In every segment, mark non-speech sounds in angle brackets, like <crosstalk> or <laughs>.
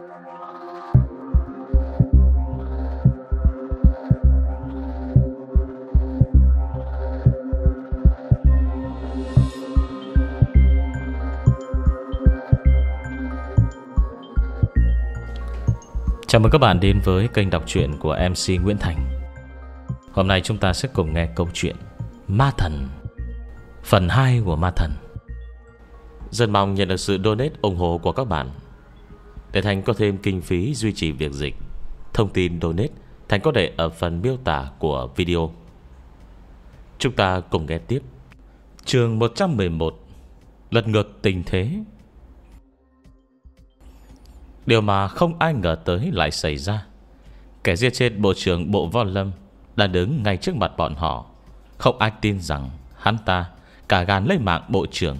Chào mừng các bạn đến với kênh đọc truyện của MC Nguyễn Thành. Hôm nay chúng ta sẽ cùng nghe câu chuyện Ma Thần Phần 2 của Ma Thần Rất mong nhận được sự donate ủng hộ của các bạn để Thành có thêm kinh phí duy trì việc dịch Thông tin donate Thành có để ở phần miêu tả của video Chúng ta cùng nghe tiếp Trường 111 Lật ngược tình thế Điều mà không ai ngờ tới lại xảy ra Kẻ giết chết bộ trưởng bộ võ lâm Đã đứng ngay trước mặt bọn họ Không ai tin rằng hắn ta Cả gan lấy mạng bộ trưởng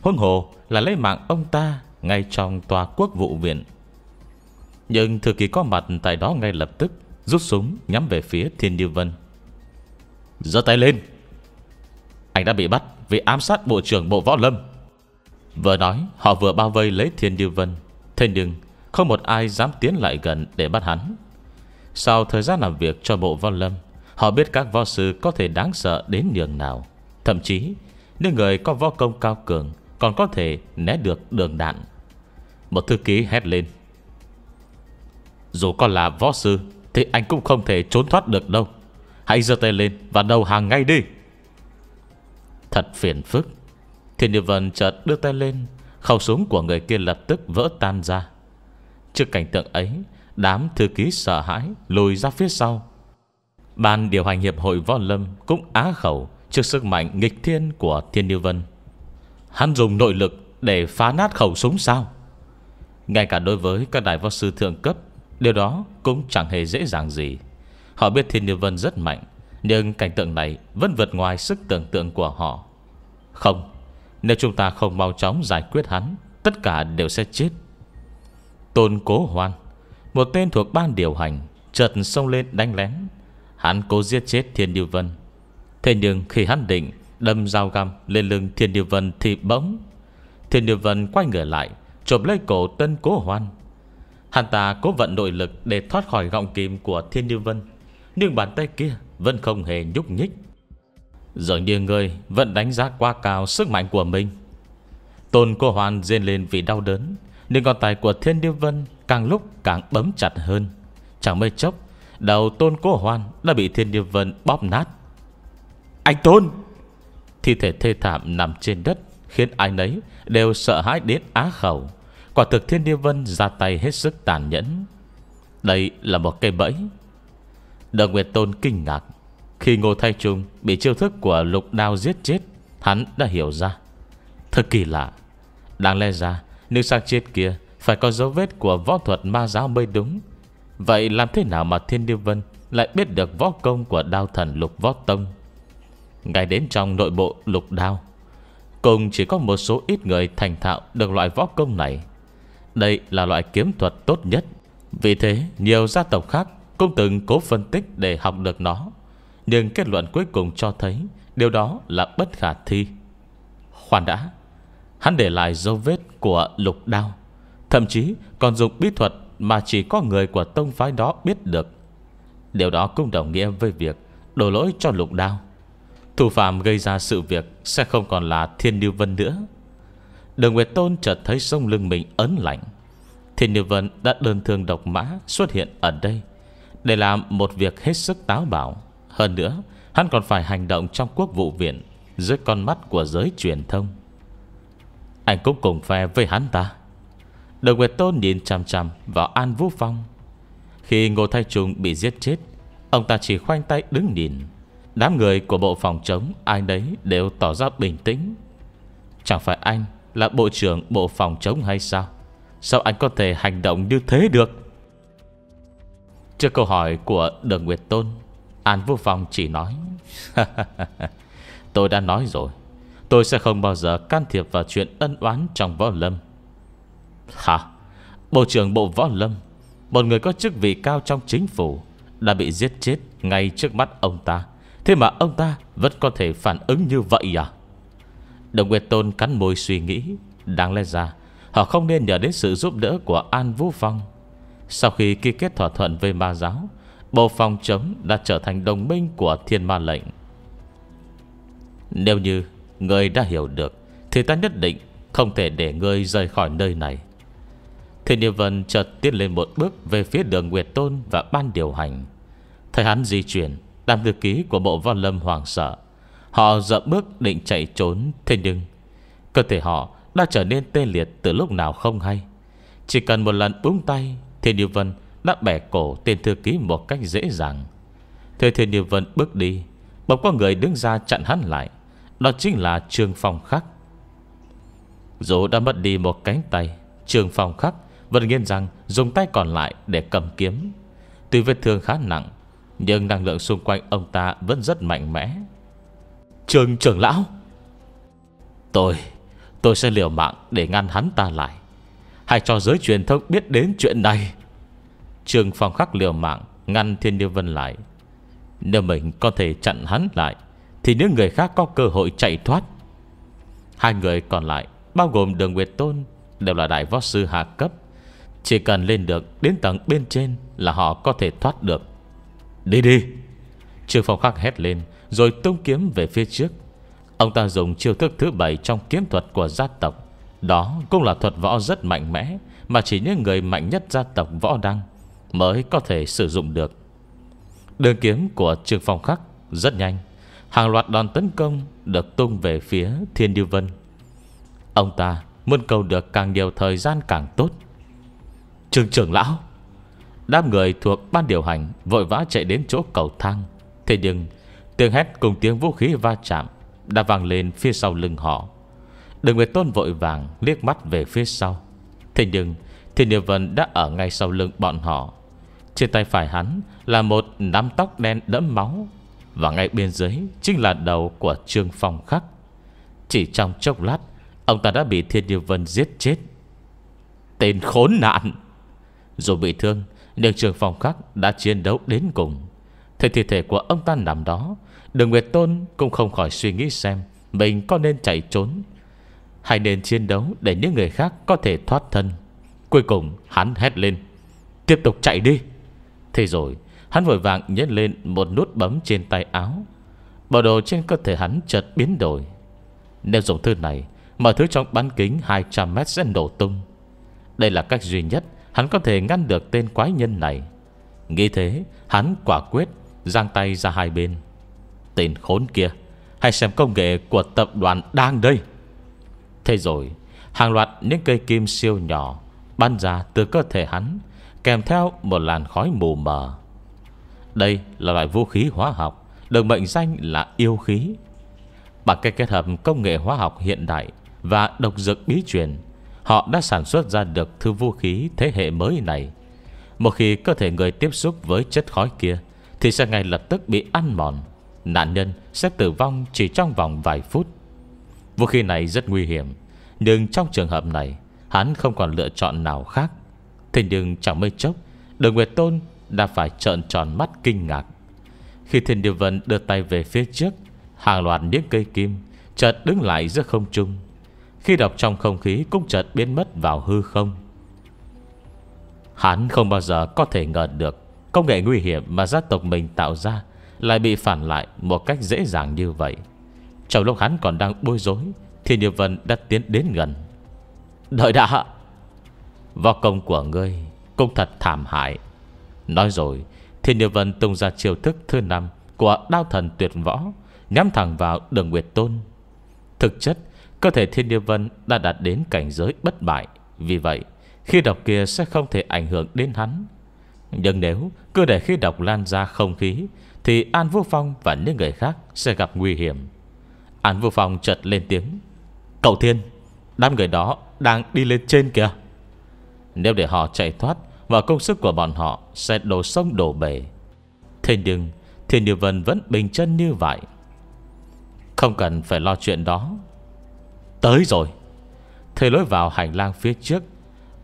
Huân hồ là lấy mạng ông ta Ngay trong tòa quốc vụ viện nhưng thư ký có mặt tại đó ngay lập tức Rút súng nhắm về phía Thiên Như Vân Giơ tay lên Anh đã bị bắt vì ám sát Bộ trưởng Bộ Võ Lâm Vừa nói họ vừa bao vây lấy Thiên Như Vân Thế nhưng không một ai dám tiến lại gần để bắt hắn Sau thời gian làm việc cho Bộ Võ Lâm Họ biết các võ sư có thể đáng sợ đến nhường nào Thậm chí những người có võ công cao cường Còn có thể né được đường đạn Một thư ký hét lên dù con là võ sư Thì anh cũng không thể trốn thoát được đâu Hãy giơ tay lên và đầu hàng ngay đi Thật phiền phức Thiên như vân chợt đưa tay lên Khẩu súng của người kia lập tức vỡ tan ra Trước cảnh tượng ấy Đám thư ký sợ hãi Lùi ra phía sau Ban điều hành hiệp hội võ lâm Cũng á khẩu trước sức mạnh nghịch thiên của Thiên Như Vân Hắn dùng nội lực để phá nát khẩu súng sao Ngay cả đối với các đại võ sư thượng cấp Điều đó cũng chẳng hề dễ dàng gì Họ biết thiên địa vân rất mạnh Nhưng cảnh tượng này vẫn vượt ngoài sức tưởng tượng của họ Không Nếu chúng ta không mau chóng giải quyết hắn Tất cả đều sẽ chết Tôn Cố Hoan Một tên thuộc ban điều hành Chợt xông lên đánh lén Hắn cố giết chết Thiên Điều Vân Thế nhưng khi hắn định Đâm dao găm lên lưng Thiên Điều Vân thì bỗng Thiên Điều Vân quay ngửa lại Chộp lấy cổ Tân Cố Hoan Hắn ta cố vận nội lực để thoát khỏi gọng kìm của Thiên Như Vân Nhưng bàn tay kia vẫn không hề nhúc nhích Dường như người vẫn đánh giá quá cao sức mạnh của mình Tôn cô Hoan rên lên vì đau đớn Nhưng con tay của Thiên Như Vân càng lúc càng bấm chặt hơn Chẳng mấy chốc Đầu tôn cô hoan đã bị Thiên Như Vân bóp nát Anh Tôn Thi thể thê thảm nằm trên đất Khiến ai nấy đều sợ hãi đến á khẩu Quả thực Thiên Địa Vân ra tay hết sức tàn nhẫn Đây là một cây bẫy Đờ Nguyệt Tôn kinh ngạc Khi Ngô Thay Trung bị chiêu thức của lục đao giết chết Hắn đã hiểu ra Thật kỳ lạ Đáng lẽ ra nếu xác chết kia Phải có dấu vết của võ thuật ma giáo mới đúng Vậy làm thế nào mà Thiên Điêu Vân Lại biết được võ công của đao thần lục võ tông Ngay đến trong nội bộ lục đao Cùng chỉ có một số ít người thành thạo Được loại võ công này đây là loại kiếm thuật tốt nhất Vì thế nhiều gia tộc khác Cũng từng cố phân tích để học được nó Nhưng kết luận cuối cùng cho thấy Điều đó là bất khả thi Khoan đã Hắn để lại dấu vết của lục đao Thậm chí còn dùng bí thuật Mà chỉ có người của tông phái đó biết được Điều đó cũng đồng nghĩa với việc Đổ lỗi cho lục đao Thủ phạm gây ra sự việc Sẽ không còn là thiên điêu vân nữa Đường Nguyệt Tôn chợt thấy sông lưng mình ấn lạnh Thiên Như Vân đã đơn thương độc mã xuất hiện ở đây Để làm một việc hết sức táo bạo. Hơn nữa Hắn còn phải hành động trong quốc vụ viện Dưới con mắt của giới truyền thông Anh cũng cùng phe với hắn ta Đường Nguyệt Tôn nhìn chằm chằm vào An Vũ Phong Khi Ngô Thái Trung bị giết chết Ông ta chỉ khoanh tay đứng nhìn Đám người của bộ phòng chống Ai đấy đều tỏ ra bình tĩnh Chẳng phải anh là bộ trưởng bộ phòng chống hay sao Sao anh có thể hành động như thế được Trước câu hỏi của Đường Nguyệt Tôn An Vô Phòng chỉ nói <laughs> Tôi đã nói rồi Tôi sẽ không bao giờ can thiệp vào chuyện ân oán trong võ lâm Hả? Bộ trưởng bộ võ lâm Một người có chức vị cao trong chính phủ Đã bị giết chết ngay trước mắt ông ta Thế mà ông ta vẫn có thể phản ứng như vậy à? Đồng Nguyệt Tôn cắn môi suy nghĩ Đáng lẽ ra Họ không nên nhờ đến sự giúp đỡ của An Vũ Phong Sau khi ký kết thỏa thuận về ma giáo Bộ Phong chống đã trở thành đồng minh của thiên ma lệnh Nếu như Người đã hiểu được Thì ta nhất định không thể để ngươi rời khỏi nơi này Thiên Địa Vân chợt tiến lên một bước Về phía đường Nguyệt Tôn và ban điều hành Thời hắn di chuyển Đàm thư ký của bộ văn lâm hoàng sợ Họ dậm bước định chạy trốn Thế nhưng Cơ thể họ đã trở nên tê liệt từ lúc nào không hay Chỉ cần một lần búng tay Thiên Như Vân đã bẻ cổ tên thư ký một cách dễ dàng Thế Thiên Như Vân bước đi Bỗng có người đứng ra chặn hắn lại Đó chính là Trương Phong Khắc Dù đã mất đi một cánh tay Trương Phong Khắc vẫn nghiên rằng dùng tay còn lại để cầm kiếm Tuy vết thương khá nặng Nhưng năng lượng xung quanh ông ta vẫn rất mạnh mẽ Trường trưởng lão Tôi Tôi sẽ liều mạng để ngăn hắn ta lại hãy cho giới truyền thông biết đến chuyện này Trường phòng khắc liều mạng Ngăn Thiên Như Vân lại Nếu mình có thể chặn hắn lại Thì những người khác có cơ hội chạy thoát Hai người còn lại Bao gồm đường Nguyệt Tôn Đều là đại võ sư hạ cấp Chỉ cần lên được đến tầng bên trên Là họ có thể thoát được Đi đi Trường phòng khắc hét lên rồi tung kiếm về phía trước Ông ta dùng chiêu thức thứ bảy trong kiếm thuật của gia tộc Đó cũng là thuật võ rất mạnh mẽ Mà chỉ những người mạnh nhất gia tộc võ đăng Mới có thể sử dụng được Đường kiếm của trường Phong Khắc rất nhanh Hàng loạt đòn tấn công được tung về phía Thiên Điêu Vân Ông ta muốn cầu được càng nhiều thời gian càng tốt trường trưởng lão Đám người thuộc ban điều hành Vội vã chạy đến chỗ cầu thang Thế nhưng Tiếng hét cùng tiếng vũ khí va chạm Đã vang lên phía sau lưng họ Đường Nguyệt Tôn vội vàng liếc mắt về phía sau Thế nhưng Thiên Địa Vân đã ở ngay sau lưng bọn họ Trên tay phải hắn Là một nắm tóc đen đẫm máu Và ngay bên dưới Chính là đầu của Trương Phong Khắc Chỉ trong chốc lát Ông ta đã bị Thiên Địa Vân giết chết Tên khốn nạn Dù bị thương Nhưng Trương Phong Khắc đã chiến đấu đến cùng Thế thi thể của ông ta nằm đó Đường Nguyệt Tôn cũng không khỏi suy nghĩ xem Mình có nên chạy trốn Hay nên chiến đấu để những người khác có thể thoát thân Cuối cùng hắn hét lên Tiếp tục chạy đi Thế rồi hắn vội vàng nhấn lên một nút bấm trên tay áo Bộ đồ trên cơ thể hắn chợt biến đổi Nếu dùng thư này Mọi thứ trong bán kính 200m sẽ nổ tung Đây là cách duy nhất Hắn có thể ngăn được tên quái nhân này Nghĩ thế hắn quả quyết Giang tay ra hai bên Tên khốn kia Hãy xem công nghệ của tập đoàn đang đây Thế rồi Hàng loạt những cây kim siêu nhỏ Bắn ra từ cơ thể hắn Kèm theo một làn khói mù mờ Đây là loại vũ khí hóa học Được mệnh danh là yêu khí Bằng cách kết hợp công nghệ hóa học hiện đại Và độc dược bí truyền Họ đã sản xuất ra được thứ vũ khí thế hệ mới này Một khi cơ thể người tiếp xúc với chất khói kia Thì sẽ ngay lập tức bị ăn mòn Nạn nhân sẽ tử vong chỉ trong vòng vài phút Vũ khí này rất nguy hiểm Nhưng trong trường hợp này Hắn không còn lựa chọn nào khác Thế nhưng chẳng mấy chốc Đường Nguyệt Tôn đã phải trợn tròn mắt kinh ngạc Khi Thiên Điều Vân đưa tay về phía trước Hàng loạt những cây kim Chợt đứng lại giữa không trung Khi đọc trong không khí cũng chợt biến mất vào hư không Hắn không bao giờ có thể ngờ được Công nghệ nguy hiểm mà gia tộc mình tạo ra lại bị phản lại một cách dễ dàng như vậy Trong lúc hắn còn đang bối rối Thì Niệm Vân đã tiến đến gần Đợi đã vào công của ngươi Cũng thật thảm hại Nói rồi Thiên Niệm Vân tung ra chiêu thức thứ năm Của đao thần tuyệt võ Nhắm thẳng vào đường Nguyệt Tôn Thực chất Cơ thể Thiên Niệm Vân đã đạt đến cảnh giới bất bại Vì vậy Khi độc kia sẽ không thể ảnh hưởng đến hắn Nhưng nếu cứ để khi độc lan ra không khí thì An Vũ Phong và những người khác Sẽ gặp nguy hiểm An Vũ Phong chợt lên tiếng Cậu Thiên Đám người đó đang đi lên trên kìa Nếu để họ chạy thoát Và công sức của bọn họ sẽ đổ sông đổ bể Thế nhưng Thiên Điều Vân vẫn bình chân như vậy Không cần phải lo chuyện đó Tới rồi Thầy lối vào hành lang phía trước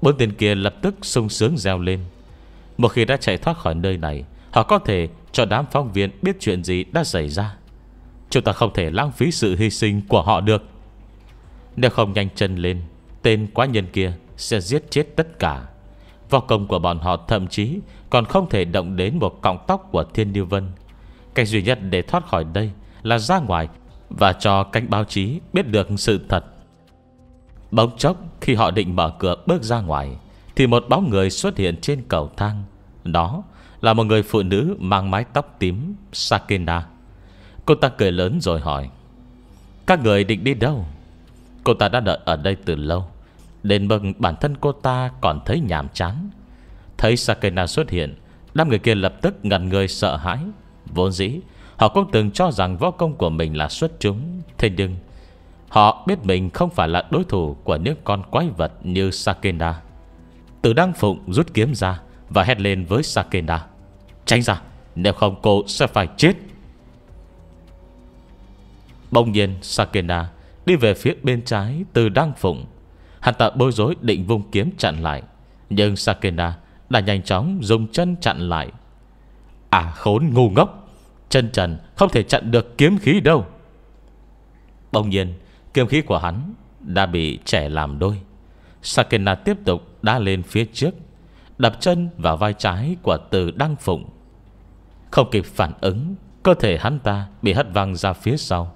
Bốn tên kia lập tức sung sướng reo lên Một khi đã chạy thoát khỏi nơi này Họ có thể cho đám phóng viên biết chuyện gì đã xảy ra Chúng ta không thể lãng phí sự hy sinh của họ được Nếu không nhanh chân lên Tên quá nhân kia sẽ giết chết tất cả Võ công của bọn họ thậm chí Còn không thể động đến một cọng tóc của Thiên Điêu Vân Cách duy nhất để thoát khỏi đây Là ra ngoài Và cho cánh báo chí biết được sự thật Bỗng chốc khi họ định mở cửa bước ra ngoài Thì một bóng người xuất hiện trên cầu thang Đó là một người phụ nữ mang mái tóc tím Sakena Cô ta cười lớn rồi hỏi Các người định đi đâu Cô ta đã đợi ở đây từ lâu Đến mừng bản thân cô ta còn thấy nhàm chán Thấy Sakena xuất hiện Đám người kia lập tức ngần người sợ hãi Vốn dĩ Họ cũng từng cho rằng võ công của mình là xuất chúng Thế nhưng Họ biết mình không phải là đối thủ Của những con quái vật như Sakena Từ Đăng Phụng rút kiếm ra và hét lên với Sakena Tránh ra Nếu không cô sẽ phải chết Bỗng nhiên Sakena Đi về phía bên trái từ Đăng Phụng Hắn ta bối rối định vung kiếm chặn lại Nhưng Sakena Đã nhanh chóng dùng chân chặn lại À khốn ngu ngốc Chân trần không thể chặn được kiếm khí đâu Bỗng nhiên Kiếm khí của hắn đã bị trẻ làm đôi Sakena tiếp tục đá lên phía trước đạp chân vào vai trái của từ Đăng Phụng. Không kịp phản ứng, cơ thể hắn ta bị hất văng ra phía sau.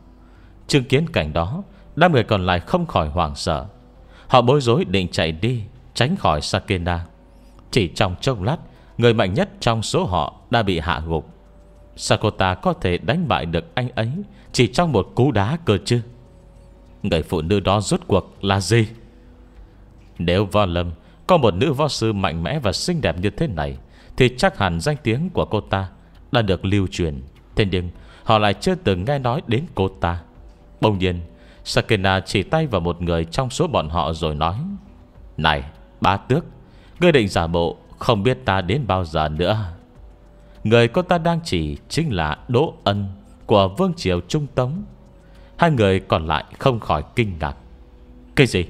Chứng kiến cảnh đó, đám người còn lại không khỏi hoảng sợ. Họ bối rối định chạy đi, tránh khỏi Sakena. Chỉ trong chốc lát, người mạnh nhất trong số họ đã bị hạ gục. Sakota có thể đánh bại được anh ấy chỉ trong một cú đá cơ chứ. Người phụ nữ đó rốt cuộc là gì? Nếu Von Lâm có một nữ võ sư mạnh mẽ và xinh đẹp như thế này Thì chắc hẳn danh tiếng của cô ta Đã được lưu truyền Thế nhưng họ lại chưa từng nghe nói đến cô ta Bỗng nhiên Sakina chỉ tay vào một người trong số bọn họ rồi nói Này ba tước Ngươi định giả bộ Không biết ta đến bao giờ nữa Người cô ta đang chỉ Chính là Đỗ Ân Của Vương Triều Trung Tống Hai người còn lại không khỏi kinh ngạc Cái gì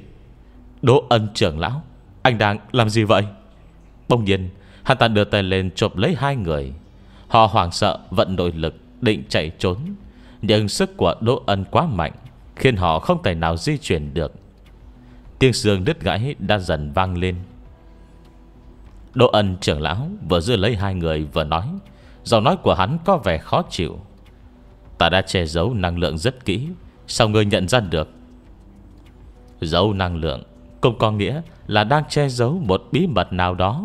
Đỗ Ân trưởng lão anh đang làm gì vậy Bỗng nhiên hắn ta đưa tay lên chộp lấy hai người Họ hoảng sợ vận nội lực Định chạy trốn Nhưng sức của Đỗ Ân quá mạnh Khiến họ không thể nào di chuyển được Tiếng xương đứt gãy đã dần vang lên Đỗ Ân trưởng lão vừa giữ lấy hai người vừa nói Giọng nói của hắn có vẻ khó chịu Ta đã che giấu năng lượng rất kỹ Sao ngươi nhận ra được Giấu năng lượng không có nghĩa là đang che giấu một bí mật nào đó.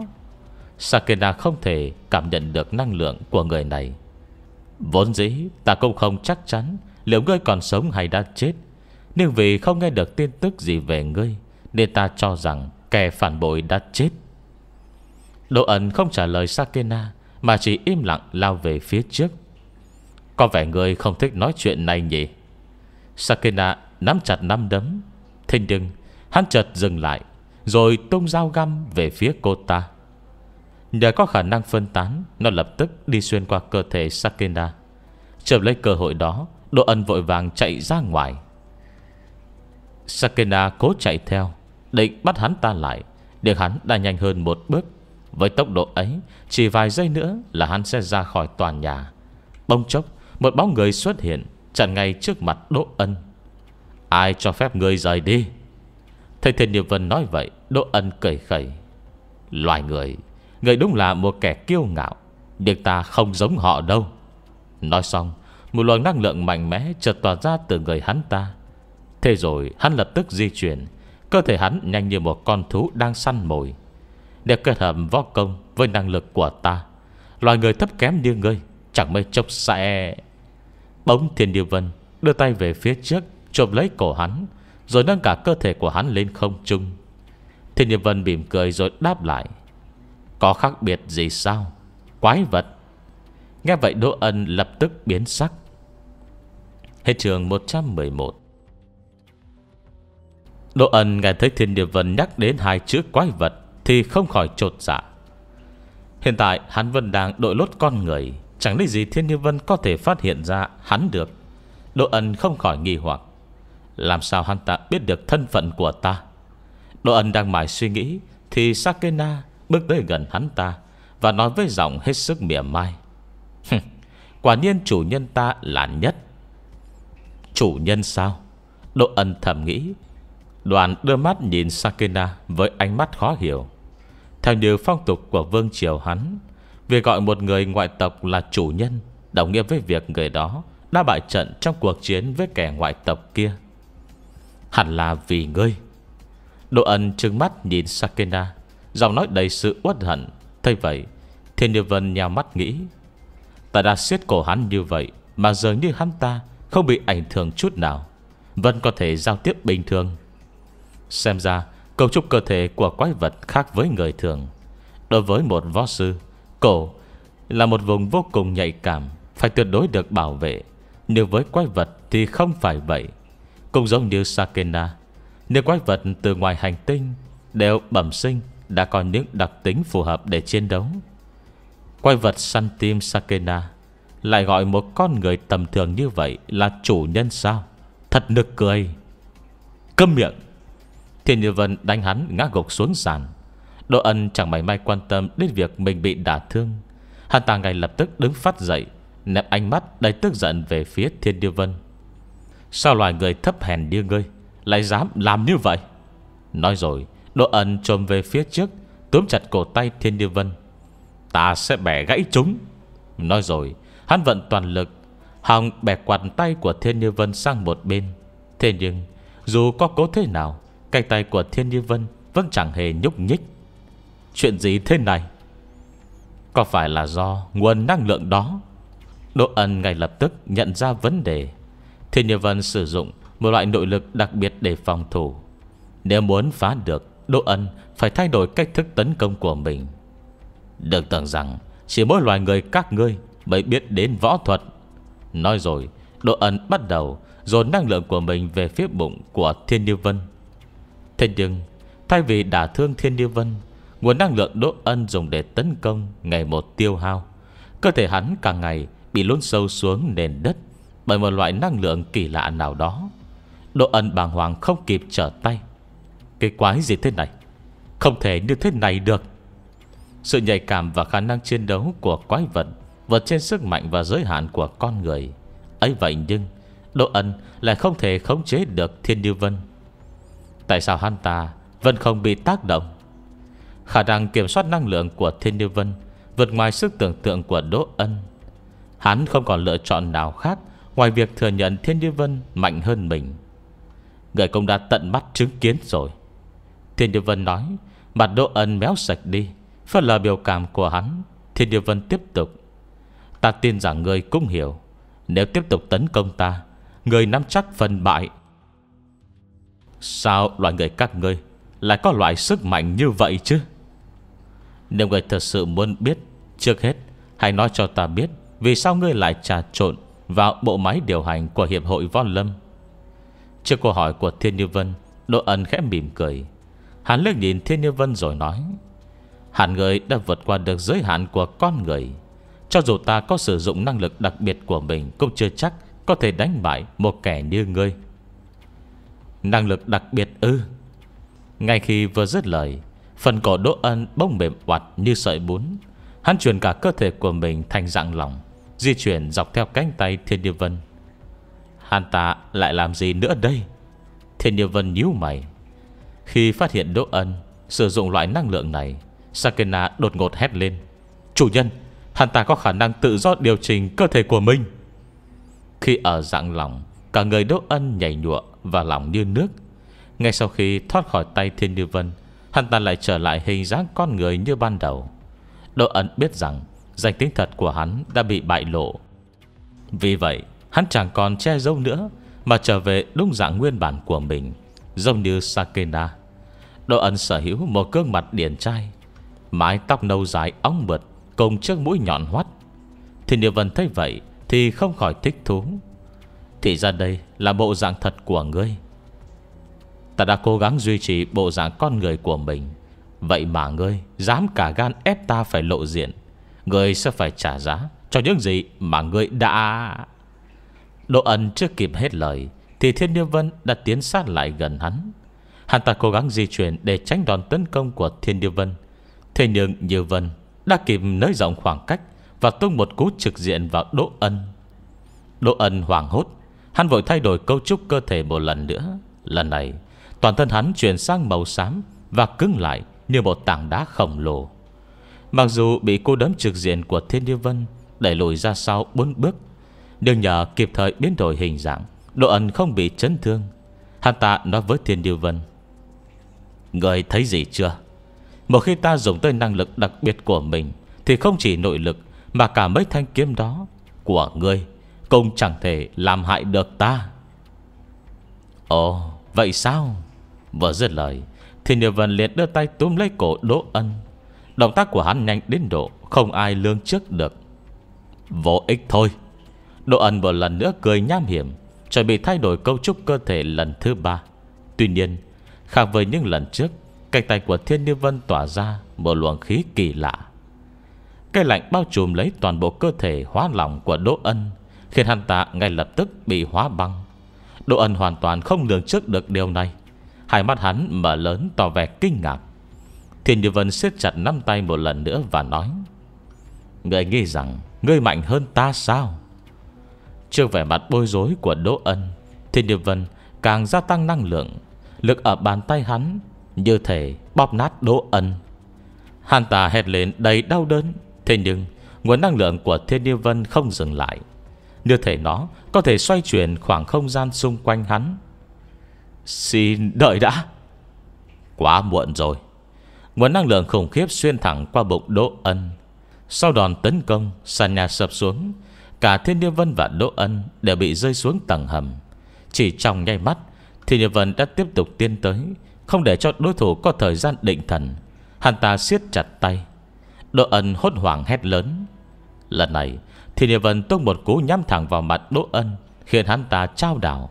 Sakina không thể cảm nhận được năng lượng của người này. Vốn dĩ ta cũng không chắc chắn liệu ngươi còn sống hay đã chết. Nhưng vì không nghe được tin tức gì về ngươi, nên ta cho rằng kẻ phản bội đã chết. Độ ẩn không trả lời Sakina mà chỉ im lặng lao về phía trước. Có vẻ ngươi không thích nói chuyện này nhỉ? Sakina nắm chặt nắm đấm. Thế nhưng, hắn chợt dừng lại, rồi tung dao găm về phía cô ta Nhờ có khả năng phân tán Nó lập tức đi xuyên qua cơ thể Sakena Chợp lấy cơ hội đó Đỗ ân vội vàng chạy ra ngoài Sakena cố chạy theo Định bắt hắn ta lại Để hắn đã nhanh hơn một bước Với tốc độ ấy Chỉ vài giây nữa là hắn sẽ ra khỏi tòa nhà Bông chốc Một bóng người xuất hiện Chặn ngay trước mặt Đỗ ân Ai cho phép người rời đi Thầy Thiền Điệp Vân nói vậy Đỗ Ân cười khẩy Loài người Người đúng là một kẻ kiêu ngạo Nhưng ta không giống họ đâu Nói xong Một luồng năng lượng mạnh mẽ chợt tỏa ra từ người hắn ta Thế rồi hắn lập tức di chuyển Cơ thể hắn nhanh như một con thú đang săn mồi Để kết hợp võ công Với năng lực của ta Loài người thấp kém như ngươi Chẳng mấy chốc sẽ Bỗng thiên điều vân Đưa tay về phía trước Chộp lấy cổ hắn Rồi nâng cả cơ thể của hắn lên không trung Thiên Nhân Vân mỉm cười rồi đáp lại Có khác biệt gì sao Quái vật Nghe vậy Đỗ Ân lập tức biến sắc Hết trường 111 Đỗ Ân nghe thấy Thiên Nhân Vân nhắc đến hai chữ quái vật Thì không khỏi trột dạ Hiện tại hắn vẫn đang đội lốt con người Chẳng lý gì Thiên Như Vân có thể phát hiện ra hắn được Đỗ Ân không khỏi nghi hoặc Làm sao hắn ta biết được thân phận của ta Đỗ ân đang mải suy nghĩ Thì Sakena bước tới gần hắn ta Và nói với giọng hết sức mỉa mai Quả nhiên chủ nhân ta là nhất Chủ nhân sao Đỗ ân thầm nghĩ Đoàn đưa mắt nhìn Sakena Với ánh mắt khó hiểu Theo như phong tục của vương triều hắn Việc gọi một người ngoại tộc là chủ nhân Đồng nghĩa với việc người đó Đã bại trận trong cuộc chiến với kẻ ngoại tộc kia Hẳn là vì ngươi Đồ ẩn trừng mắt nhìn Sakena Giọng nói đầy sự uất hận Thế vậy Thiên Như Vân nhào mắt nghĩ Ta đã siết cổ hắn như vậy Mà giờ như hắn ta không bị ảnh hưởng chút nào Vân có thể giao tiếp bình thường Xem ra Cấu trúc cơ thể của quái vật khác với người thường Đối với một võ sư Cổ là một vùng vô cùng nhạy cảm Phải tuyệt đối được bảo vệ Nhưng với quái vật thì không phải vậy Cũng giống như Sakena nếu quái vật từ ngoài hành tinh Đều bẩm sinh Đã có những đặc tính phù hợp để chiến đấu Quái vật săn tim Sakena Lại gọi một con người tầm thường như vậy Là chủ nhân sao Thật nực cười Câm miệng Thiên Như Vân đánh hắn ngã gục xuống sàn Đỗ ân chẳng mảy may quan tâm Đến việc mình bị đả thương Hắn ta ngay lập tức đứng phát dậy Nẹp ánh mắt đầy tức giận về phía Thiên Như Vân Sao loài người thấp hèn như ngươi lại dám làm như vậy Nói rồi Đỗ ẩn trồm về phía trước Túm chặt cổ tay Thiên Như Vân Ta sẽ bẻ gãy chúng Nói rồi Hắn vận toàn lực Hòng bẻ quạt tay của Thiên Như Vân sang một bên Thế nhưng Dù có cố thế nào Cánh tay của Thiên Như Vân Vẫn chẳng hề nhúc nhích Chuyện gì thế này Có phải là do nguồn năng lượng đó Đỗ ân ngay lập tức nhận ra vấn đề Thiên Như Vân sử dụng một loại nội lực đặc biệt để phòng thủ Nếu muốn phá được Đỗ Ân phải thay đổi cách thức tấn công của mình Đừng tưởng rằng Chỉ mỗi loài người các ngươi Mới biết đến võ thuật Nói rồi Đỗ Ân bắt đầu Dồn năng lượng của mình về phía bụng của Thiên Niêu Vân Thế nhưng Thay vì đả thương Thiên Niêu Vân Nguồn năng lượng Đỗ Ân dùng để tấn công Ngày một tiêu hao Cơ thể hắn càng ngày bị lún sâu xuống nền đất Bởi một loại năng lượng kỳ lạ nào đó đỗ ân bàng hoàng không kịp trở tay Cái quái gì thế này Không thể như thế này được Sự nhạy cảm và khả năng chiến đấu của quái vật Vượt trên sức mạnh và giới hạn của con người ấy vậy nhưng đỗ ân lại không thể khống chế được Thiên Như Vân Tại sao hắn ta vẫn không bị tác động Khả năng kiểm soát năng lượng của Thiên Như Vân Vượt ngoài sức tưởng tượng của Đỗ Ân Hắn không còn lựa chọn nào khác Ngoài việc thừa nhận Thiên Như Vân mạnh hơn mình Người cũng đã tận mắt chứng kiến rồi Thiên Địa Vân nói Mặt Đỗ Ân méo sạch đi Phớt là biểu cảm của hắn Thiên Địa Vân tiếp tục Ta tin rằng người cũng hiểu Nếu tiếp tục tấn công ta Người nắm chắc phần bại Sao loại người các ngươi Lại có loại sức mạnh như vậy chứ Nếu người thật sự muốn biết Trước hết Hãy nói cho ta biết Vì sao ngươi lại trà trộn Vào bộ máy điều hành của Hiệp hội Von Lâm Trước câu hỏi của Thiên Như Vân Đỗ Ân khẽ mỉm cười Hắn lướt nhìn Thiên Như Vân rồi nói Hắn người đã vượt qua được giới hạn của con người Cho dù ta có sử dụng năng lực đặc biệt của mình Cũng chưa chắc có thể đánh bại một kẻ như ngươi Năng lực đặc biệt ư Ngay khi vừa dứt lời Phần cổ Đỗ Ân bông mềm hoạt như sợi bún Hắn chuyển cả cơ thể của mình thành dạng lỏng Di chuyển dọc theo cánh tay Thiên Như Vân Hắn ta lại làm gì nữa đây Thiên Niên Vân nhíu mày Khi phát hiện Đỗ Ân Sử dụng loại năng lượng này Sakena đột ngột hét lên Chủ nhân Hắn ta có khả năng tự do điều chỉnh cơ thể của mình Khi ở dạng lòng Cả người Đỗ Ân nhảy nhụa Và lòng như nước Ngay sau khi thoát khỏi tay Thiên Như Vân Hắn ta lại trở lại hình dáng con người như ban đầu Đỗ Ân biết rằng Danh tiếng thật của hắn đã bị bại lộ Vì vậy Hắn chẳng còn che giấu nữa Mà trở về đúng dạng nguyên bản của mình Giống như Sakena Đỗ ẩn sở hữu một gương mặt điển trai Mái tóc nâu dài óng mượt Cùng chiếc mũi nhọn hoắt Thì Niệm Vân thấy vậy Thì không khỏi thích thú Thì ra đây là bộ dạng thật của ngươi Ta đã cố gắng duy trì bộ dạng con người của mình Vậy mà ngươi Dám cả gan ép ta phải lộ diện Ngươi sẽ phải trả giá Cho những gì mà ngươi đã... Đỗ ẩn chưa kịp hết lời Thì Thiên Niêm Vân đã tiến sát lại gần hắn Hắn ta cố gắng di chuyển Để tránh đòn tấn công của Thiên Niêm Vân Thế nhưng Như Vân Đã kịp nới rộng khoảng cách Và tung một cú trực diện vào Đỗ Ân Đỗ Ân hoảng hốt Hắn vội thay đổi cấu trúc cơ thể một lần nữa Lần này Toàn thân hắn chuyển sang màu xám Và cứng lại như một tảng đá khổng lồ Mặc dù bị cô đấm trực diện của Thiên Niêm Vân Đẩy lùi ra sau bốn bước nhưng nhờ kịp thời biến đổi hình dạng Độ ẩn không bị chấn thương Hắn ta nói với Thiên Điều Vân Người thấy gì chưa Một khi ta dùng tới năng lực đặc biệt của mình Thì không chỉ nội lực Mà cả mấy thanh kiếm đó Của ngươi Cũng chẳng thể làm hại được ta Ồ vậy sao Vừa dứt lời Thiên Điều Vân liền đưa tay túm lấy cổ Đỗ Ân Động tác của hắn nhanh đến độ Không ai lương trước được Vô ích thôi Độ ẩn một lần nữa cười nham hiểm Chuẩn bị thay đổi cấu trúc cơ thể lần thứ ba Tuy nhiên Khác với những lần trước Cánh tay của Thiên Niên Vân tỏa ra Một luồng khí kỳ lạ Cây lạnh bao trùm lấy toàn bộ cơ thể hóa lỏng của Đỗ Ân Khiến hắn ta ngay lập tức bị hóa băng Đỗ Ân hoàn toàn không lường trước được điều này Hai mắt hắn mở lớn tỏ vẻ kinh ngạc Thiên Như Vân siết chặt nắm tay một lần nữa và nói Người nghĩ rằng Ngươi mạnh hơn ta sao Trước vẻ mặt bối rối của Đỗ Ân Thiên Điệp Vân càng gia tăng năng lượng Lực ở bàn tay hắn Như thể bóp nát Đỗ Ân Hắn ta hét lên đầy đau đớn Thế nhưng nguồn năng lượng của Thiên Điệp Vân không dừng lại Như thể nó có thể xoay chuyển khoảng không gian xung quanh hắn Xin đợi đã Quá muộn rồi Nguồn năng lượng khủng khiếp xuyên thẳng qua bụng Đỗ Ân Sau đòn tấn công Sàn nhà sập xuống Cả Thiên Niên Vân và Đỗ Ân Đều bị rơi xuống tầng hầm Chỉ trong nháy mắt Thiên Niên Vân đã tiếp tục tiến tới Không để cho đối thủ có thời gian định thần Hắn ta siết chặt tay Đỗ Ân hốt hoảng hét lớn Lần này Thiên Niên Vân tung một cú nhắm thẳng vào mặt Đỗ Ân Khiến hắn ta trao đảo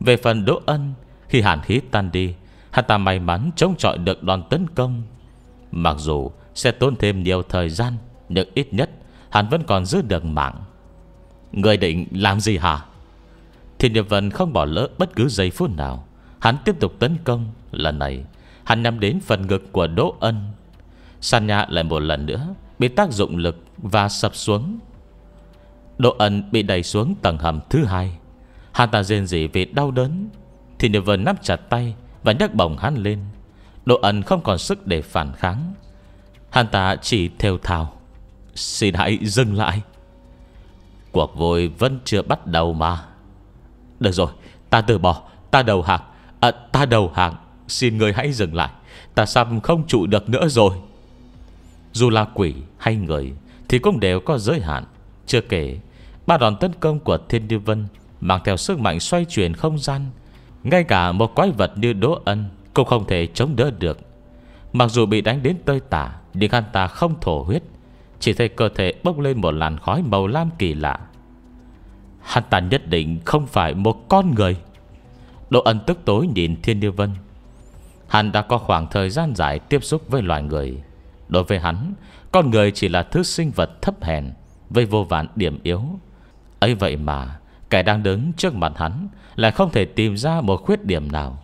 Về phần Đỗ Ân Khi hàn khí tan đi Hắn ta may mắn chống chọi được đòn tấn công Mặc dù sẽ tốn thêm nhiều thời gian Nhưng ít nhất hắn vẫn còn giữ được mạng Người định làm gì hả Thiên nhật Vân không bỏ lỡ bất cứ giây phút nào Hắn tiếp tục tấn công Lần này hắn nhắm đến phần ngực của Đỗ Ân Sàn nhà lại một lần nữa Bị tác dụng lực và sập xuống Đỗ Ân bị đẩy xuống tầng hầm thứ hai Hắn ta rên rỉ vì đau đớn Thiên nhật Vân nắm chặt tay Và nhấc bổng hắn lên Đỗ Ân không còn sức để phản kháng Hắn ta chỉ theo thào Xin hãy dừng lại Cuộc vui vẫn chưa bắt đầu mà Được rồi Ta từ bỏ Ta đầu hàng à, Ta đầu hàng Xin người hãy dừng lại Ta sắp không trụ được nữa rồi Dù là quỷ hay người Thì cũng đều có giới hạn Chưa kể Ba đòn tấn công của Thiên Điêu Vân Mang theo sức mạnh xoay chuyển không gian Ngay cả một quái vật như Đỗ Ân Cũng không thể chống đỡ được Mặc dù bị đánh đến tơi tả Nhưng hắn ta không thổ huyết chỉ thấy cơ thể bốc lên một làn khói màu lam kỳ lạ Hắn ta nhất định không phải một con người Độ Ân tức tối nhìn Thiên Như Vân Hắn đã có khoảng thời gian dài tiếp xúc với loài người Đối với hắn Con người chỉ là thứ sinh vật thấp hèn Với vô vàn điểm yếu ấy vậy mà Kẻ đang đứng trước mặt hắn Lại không thể tìm ra một khuyết điểm nào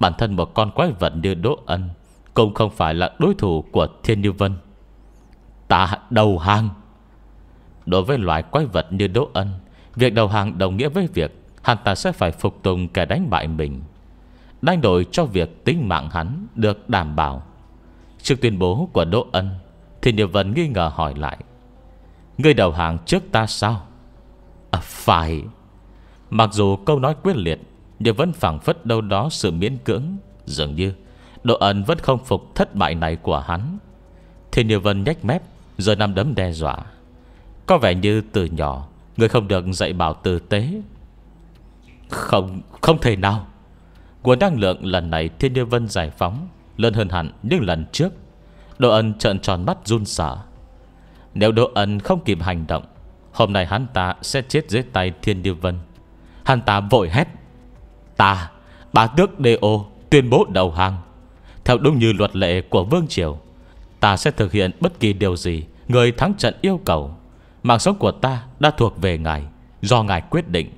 Bản thân một con quái vật như Đỗ Ân Cũng không phải là đối thủ của Thiên Như Vân Tạ đầu hàng Đối với loại quái vật như Đỗ Ân Việc đầu hàng đồng nghĩa với việc Hắn ta sẽ phải phục tùng kẻ đánh bại mình Đánh đổi cho việc tính mạng hắn Được đảm bảo Trước tuyên bố của Đỗ Ân Thì Điều Vân nghi ngờ hỏi lại Ngươi đầu hàng trước ta sao À phải Mặc dù câu nói quyết liệt Nhưng vẫn phảng phất đâu đó sự miễn cưỡng Dường như Đỗ Ân vẫn không phục thất bại này của hắn thì Như Vân nhách mép rồi năm đấm đe dọa Có vẻ như từ nhỏ Người không được dạy bảo tử tế Không, không thể nào Nguồn năng lượng lần này Thiên Như Vân giải phóng Lớn hơn hẳn những lần trước Đỗ ân trợn tròn mắt run sợ Nếu Đỗ ân không kịp hành động Hôm nay hắn ta sẽ chết dưới tay Thiên Như Vân Hắn ta vội hét Ta, bá tước đê ô tuyên bố đầu hàng Theo đúng như luật lệ của Vương Triều Ta sẽ thực hiện bất kỳ điều gì Người thắng trận yêu cầu Mạng sống của ta đã thuộc về ngài Do ngài quyết định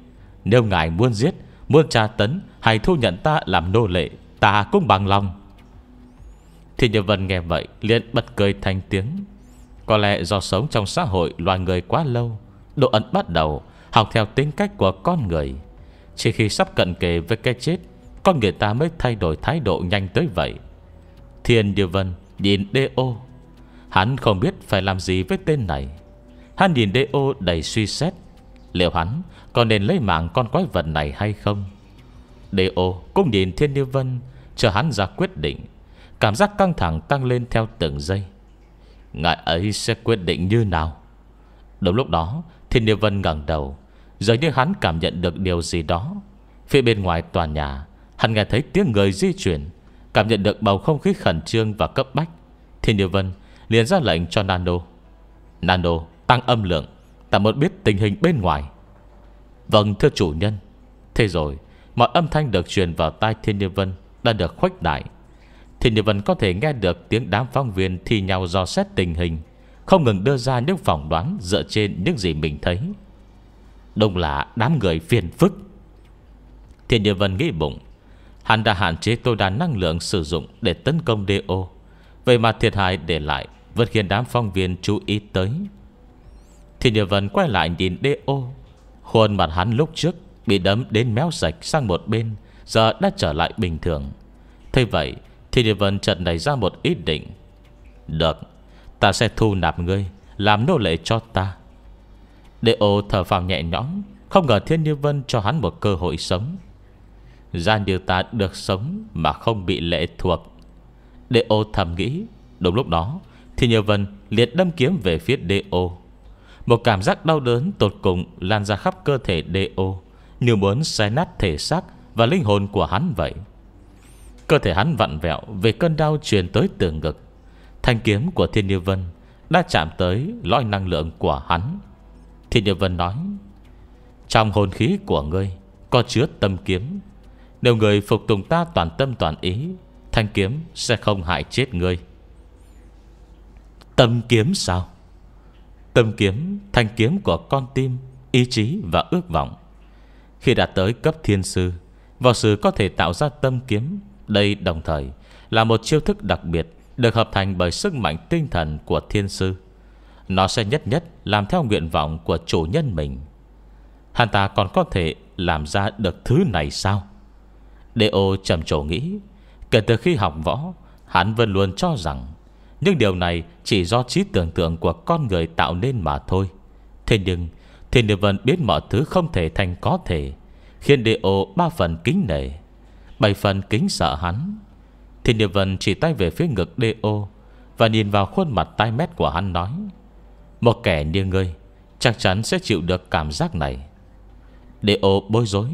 Nếu ngài muốn giết, muốn tra tấn Hay thu nhận ta làm nô lệ Ta cũng bằng lòng thiên nhân vân nghe vậy liền bật cười thành tiếng Có lẽ do sống trong xã hội loài người quá lâu Độ ẩn bắt đầu Học theo tính cách của con người Chỉ khi sắp cận kề với cái chết Con người ta mới thay đổi thái độ nhanh tới vậy Thiên Điều Vân Nhìn D.O. Hắn không biết phải làm gì với tên này Hắn nhìn D.O. đầy suy xét Liệu hắn còn nên lấy mạng con quái vật này hay không D.O. cũng nhìn Thiên Niêu Vân Chờ hắn ra quyết định Cảm giác căng thẳng tăng lên theo từng giây Ngài ấy sẽ quyết định như nào Đúng lúc đó Thiên Niêu Vân ngẩng đầu Dường như hắn cảm nhận được điều gì đó Phía bên ngoài tòa nhà Hắn nghe thấy tiếng người di chuyển Cảm nhận được bầu không khí khẩn trương và cấp bách Thiên Điều Vân liền ra lệnh cho Nano Nano tăng âm lượng Tạm một biết tình hình bên ngoài Vâng thưa chủ nhân Thế rồi mọi âm thanh được truyền vào tai Thiên Điều Vân Đã được khuếch đại Thiên Điều Vân có thể nghe được tiếng đám phóng viên Thi nhau do xét tình hình Không ngừng đưa ra những phỏng đoán Dựa trên những gì mình thấy Đông là đám người phiền phức Thiên Điều Vân nghĩ bụng Hắn đã hạn chế tối đa năng lượng sử dụng Để tấn công DO Vậy mà thiệt hại để lại Vẫn khiến đám phong viên chú ý tới Thiên địa Vân quay lại nhìn DO Khuôn mặt hắn lúc trước Bị đấm đến méo sạch sang một bên Giờ đã trở lại bình thường Thế vậy Thiên địa Vân trận này ra một ý định Được Ta sẽ thu nạp ngươi Làm nô lệ cho ta Đệ thở phào nhẹ nhõm Không ngờ thiên địa vân cho hắn một cơ hội sống Gian điều ta được sống Mà không bị lệ thuộc Đê ô thầm nghĩ Đúng lúc đó thì Nhờ Vân liệt đâm kiếm về phía Đê ô Một cảm giác đau đớn tột cùng Lan ra khắp cơ thể Đê ô Như muốn xé nát thể xác Và linh hồn của hắn vậy Cơ thể hắn vặn vẹo Về cơn đau truyền tới từ ngực Thanh kiếm của Thiên Như Vân Đã chạm tới lõi năng lượng của hắn Thiên Như Vân nói Trong hồn khí của ngươi Có chứa tâm kiếm nếu người phục tùng ta toàn tâm toàn ý Thanh kiếm sẽ không hại chết ngươi Tâm kiếm sao Tâm kiếm Thanh kiếm của con tim Ý chí và ước vọng Khi đạt tới cấp thiên sư Võ sư có thể tạo ra tâm kiếm Đây đồng thời là một chiêu thức đặc biệt Được hợp thành bởi sức mạnh tinh thần của thiên sư Nó sẽ nhất nhất Làm theo nguyện vọng của chủ nhân mình Hắn ta còn có thể làm ra được thứ này sao Đê ô trầm trồ nghĩ Kể từ khi học võ Hắn vẫn luôn cho rằng những điều này chỉ do trí tưởng tượng của con người tạo nên mà thôi Thế nhưng Thiên Địa Vân biết mọi thứ không thể thành có thể Khiến Đê ô ba phần kính nể Bảy phần kính sợ hắn Thiên Địa Vân chỉ tay về phía ngực Đê ô Và nhìn vào khuôn mặt tai mét của hắn nói Một kẻ như ngươi Chắc chắn sẽ chịu được cảm giác này Đê ô bối rối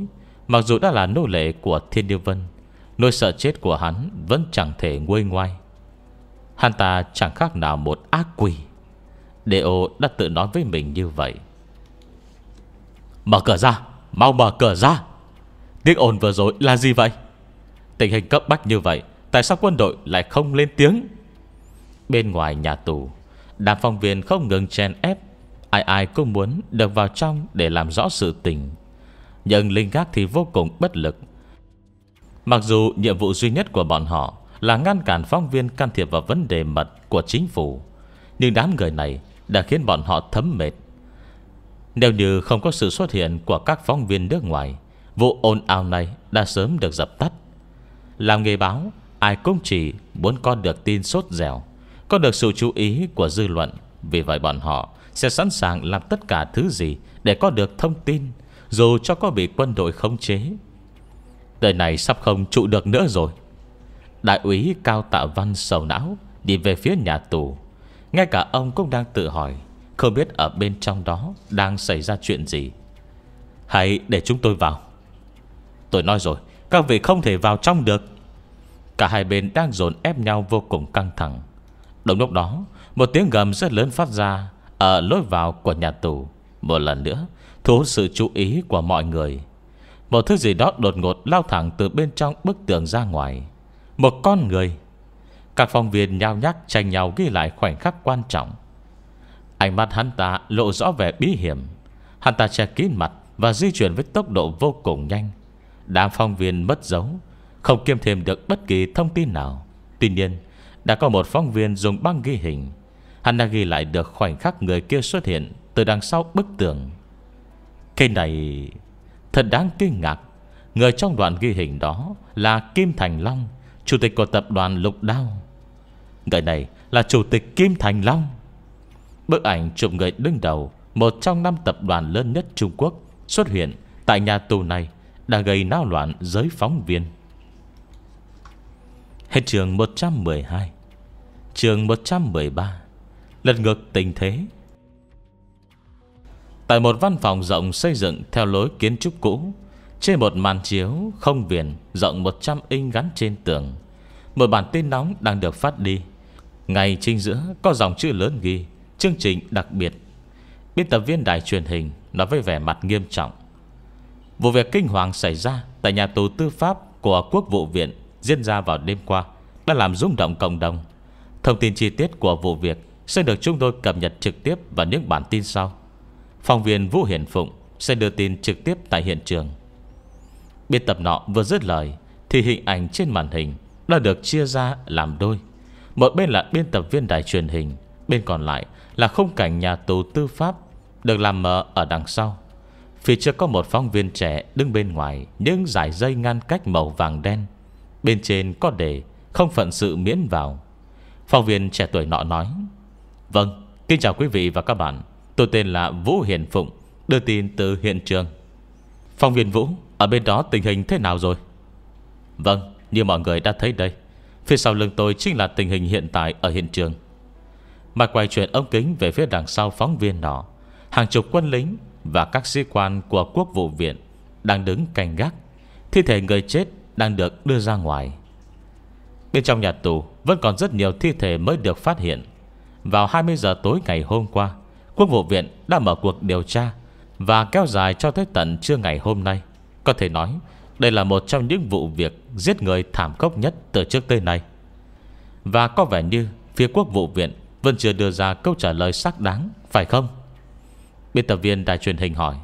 Mặc dù đã là nô lệ của Thiên Điêu Vân Nỗi sợ chết của hắn Vẫn chẳng thể nguôi ngoai Hắn ta chẳng khác nào một ác quỷ Đeo đã tự nói với mình như vậy Mở cửa ra Mau mở cửa ra Tiếng ồn vừa rồi là gì vậy Tình hình cấp bách như vậy Tại sao quân đội lại không lên tiếng Bên ngoài nhà tù Đám phòng viên không ngừng chen ép Ai ai cũng muốn được vào trong Để làm rõ sự tình nhưng Linh Gác thì vô cùng bất lực Mặc dù nhiệm vụ duy nhất của bọn họ Là ngăn cản phóng viên can thiệp vào vấn đề mật của chính phủ Nhưng đám người này đã khiến bọn họ thấm mệt Nếu như không có sự xuất hiện của các phóng viên nước ngoài Vụ ồn ào này đã sớm được dập tắt Làm nghề báo Ai cũng chỉ muốn có được tin sốt dẻo Có được sự chú ý của dư luận Vì vậy bọn họ sẽ sẵn sàng làm tất cả thứ gì Để có được thông tin dù cho có bị quân đội khống chế Đời này sắp không trụ được nữa rồi Đại úy Cao Tạ Văn sầu não Đi về phía nhà tù Ngay cả ông cũng đang tự hỏi Không biết ở bên trong đó Đang xảy ra chuyện gì Hãy để chúng tôi vào Tôi nói rồi Các vị không thể vào trong được Cả hai bên đang dồn ép nhau vô cùng căng thẳng Đồng lúc đó Một tiếng gầm rất lớn phát ra Ở lối vào của nhà tù Một lần nữa Thu hút sự chú ý của mọi người Một thứ gì đó đột ngột lao thẳng từ bên trong bức tường ra ngoài Một con người Các phóng viên nhao nhắc tranh nhau ghi lại khoảnh khắc quan trọng Ánh mắt hắn ta lộ rõ vẻ bí hiểm Hắn ta che kín mặt và di chuyển với tốc độ vô cùng nhanh Đám phóng viên mất dấu Không kiêm thêm được bất kỳ thông tin nào Tuy nhiên Đã có một phóng viên dùng băng ghi hình Hắn đã ghi lại được khoảnh khắc người kia xuất hiện Từ đằng sau bức tường cái này thật đáng kinh ngạc Người trong đoạn ghi hình đó là Kim Thành Long Chủ tịch của tập đoàn Lục Đao Người này là Chủ tịch Kim Thành Long Bức ảnh chụp người đứng đầu Một trong năm tập đoàn lớn nhất Trung Quốc Xuất hiện tại nhà tù này Đã gây náo loạn giới phóng viên Hết trường 112 Trường 113 Lật ngược tình thế Tại một văn phòng rộng xây dựng theo lối kiến trúc cũ Trên một màn chiếu không viền rộng 100 inch gắn trên tường Một bản tin nóng đang được phát đi Ngay trên giữa có dòng chữ lớn ghi Chương trình đặc biệt Biên tập viên đài truyền hình nói với vẻ mặt nghiêm trọng Vụ việc kinh hoàng xảy ra tại nhà tù tư pháp của quốc vụ viện diễn ra vào đêm qua đã làm rung động cộng đồng. Thông tin chi tiết của vụ việc sẽ được chúng tôi cập nhật trực tiếp vào những bản tin sau. Phòng viên Vũ Hiển Phụng sẽ đưa tin trực tiếp tại hiện trường Biên tập nọ vừa dứt lời Thì hình ảnh trên màn hình Đã được chia ra làm đôi Một bên là biên tập viên đài truyền hình Bên còn lại là khung cảnh nhà tù tư pháp Được làm mờ ở đằng sau Phía trước có một phóng viên trẻ đứng bên ngoài Những dải dây ngăn cách màu vàng đen Bên trên có đề Không phận sự miễn vào Phóng viên trẻ tuổi nọ nói Vâng, kính chào quý vị và các bạn Tôi tên là Vũ Hiển Phụng Đưa tin từ hiện trường Phong viên Vũ Ở bên đó tình hình thế nào rồi Vâng như mọi người đã thấy đây Phía sau lưng tôi chính là tình hình hiện tại ở hiện trường Mặt quay chuyển ống kính Về phía đằng sau phóng viên đó Hàng chục quân lính Và các sĩ quan của quốc vụ viện Đang đứng canh gác Thi thể người chết đang được đưa ra ngoài Bên trong nhà tù Vẫn còn rất nhiều thi thể mới được phát hiện Vào 20 giờ tối ngày hôm qua Quốc vụ viện đã mở cuộc điều tra và kéo dài cho tới tận trưa ngày hôm nay. Có thể nói, đây là một trong những vụ việc giết người thảm khốc nhất từ trước tới nay. Và có vẻ như phía quốc vụ viện vẫn chưa đưa ra câu trả lời xác đáng, phải không? Biên tập viên đài truyền hình hỏi.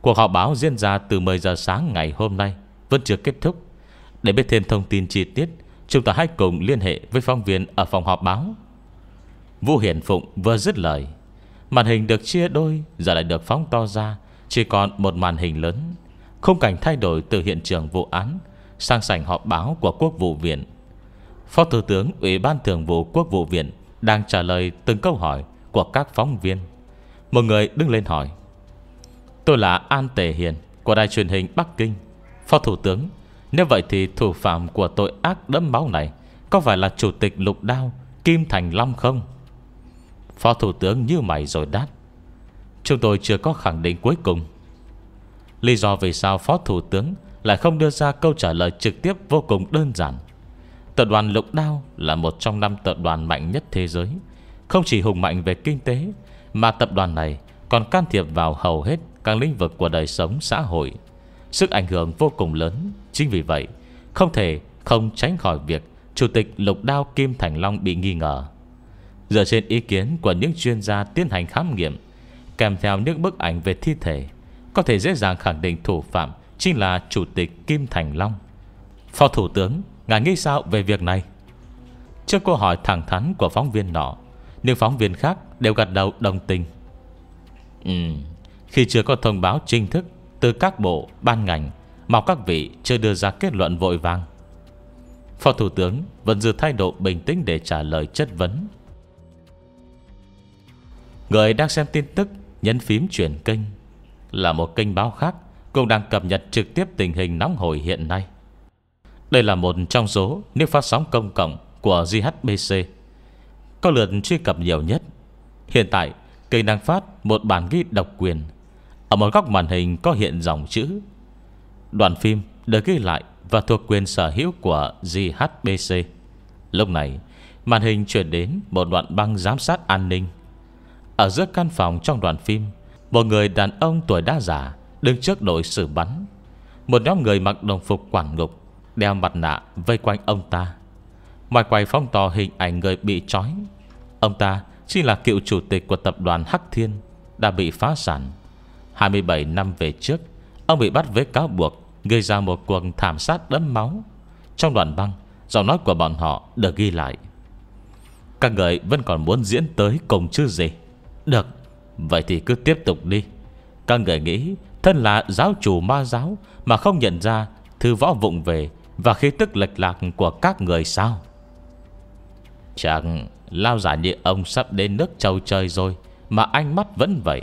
Cuộc họp báo diễn ra từ 10 giờ sáng ngày hôm nay vẫn chưa kết thúc. Để biết thêm thông tin chi tiết, chúng ta hãy cùng liên hệ với phóng viên ở phòng họp báo. Vũ Hiển Phụng vừa dứt lời Màn hình được chia đôi Giờ lại được phóng to ra Chỉ còn một màn hình lớn khung cảnh thay đổi từ hiện trường vụ án Sang sảnh họp báo của quốc vụ viện Phó Thủ tướng Ủy ban Thường vụ Quốc vụ Viện đang trả lời từng câu hỏi của các phóng viên. Một người đứng lên hỏi. Tôi là An Tề Hiền của đài truyền hình Bắc Kinh. Phó Thủ tướng, nếu vậy thì thủ phạm của tội ác đẫm máu này có phải là Chủ tịch Lục Đao Kim Thành Long không? Phó Thủ tướng như mày rồi đáp Chúng tôi chưa có khẳng định cuối cùng Lý do vì sao Phó Thủ tướng Lại không đưa ra câu trả lời trực tiếp vô cùng đơn giản Tập đoàn Lục Đao là một trong năm tập đoàn mạnh nhất thế giới Không chỉ hùng mạnh về kinh tế Mà tập đoàn này còn can thiệp vào hầu hết các lĩnh vực của đời sống xã hội Sức ảnh hưởng vô cùng lớn Chính vì vậy không thể không tránh khỏi việc Chủ tịch Lục Đao Kim Thành Long bị nghi ngờ Dựa trên ý kiến của những chuyên gia tiến hành khám nghiệm Kèm theo những bức ảnh về thi thể Có thể dễ dàng khẳng định thủ phạm Chính là Chủ tịch Kim Thành Long Phó Thủ tướng Ngài nghĩ sao về việc này Trước câu hỏi thẳng thắn của phóng viên nọ Những phóng viên khác đều gật đầu đồng tình ừ, Khi chưa có thông báo chính thức Từ các bộ, ban ngành Mong các vị chưa đưa ra kết luận vội vàng Phó Thủ tướng vẫn giữ thái độ bình tĩnh để trả lời chất vấn Người đang xem tin tức Nhấn phím chuyển kênh Là một kênh báo khác Cũng đang cập nhật trực tiếp tình hình nóng hổi hiện nay Đây là một trong số Nước phát sóng công cộng của GHBC Có lượt truy cập nhiều nhất Hiện tại Kênh đang phát một bản ghi độc quyền Ở một góc màn hình có hiện dòng chữ đoạn phim được ghi lại Và thuộc quyền sở hữu của GHBC Lúc này Màn hình chuyển đến một đoạn băng giám sát an ninh ở giữa căn phòng trong đoàn phim Một người đàn ông tuổi đã già Đứng trước đội xử bắn Một nhóm người mặc đồng phục quản ngục Đeo mặt nạ vây quanh ông ta Ngoài quay phong tỏ hình ảnh người bị trói Ông ta chỉ là cựu chủ tịch của tập đoàn Hắc Thiên Đã bị phá sản 27 năm về trước Ông bị bắt với cáo buộc Gây ra một cuộc thảm sát đẫm máu Trong đoạn băng Giọng nói của bọn họ được ghi lại Các người vẫn còn muốn diễn tới cùng chứ gì được Vậy thì cứ tiếp tục đi Các người nghĩ Thân là giáo chủ ma giáo Mà không nhận ra Thư võ vụng về Và khí tức lệch lạc của các người sao Chẳng Lao giả như ông sắp đến nước châu trời rồi Mà ánh mắt vẫn vậy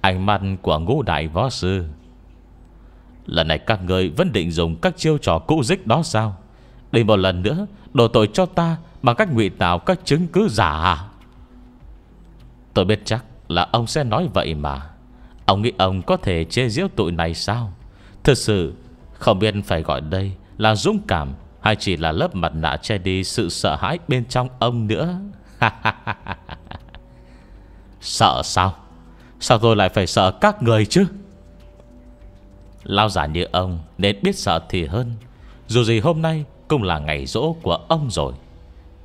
Ánh mắt của ngũ đại võ sư Lần này các người vẫn định dùng các chiêu trò cũ dích đó sao Đi một lần nữa Đổ tội cho ta Bằng cách ngụy tạo các chứng cứ giả à Tôi biết chắc là ông sẽ nói vậy mà Ông nghĩ ông có thể chê giễu tụi này sao Thực sự Không biết phải gọi đây là dũng cảm Hay chỉ là lớp mặt nạ che đi sự sợ hãi bên trong ông nữa <laughs> Sợ sao Sao tôi lại phải sợ các người chứ Lao giả như ông Nên biết sợ thì hơn Dù gì hôm nay cũng là ngày rỗ của ông rồi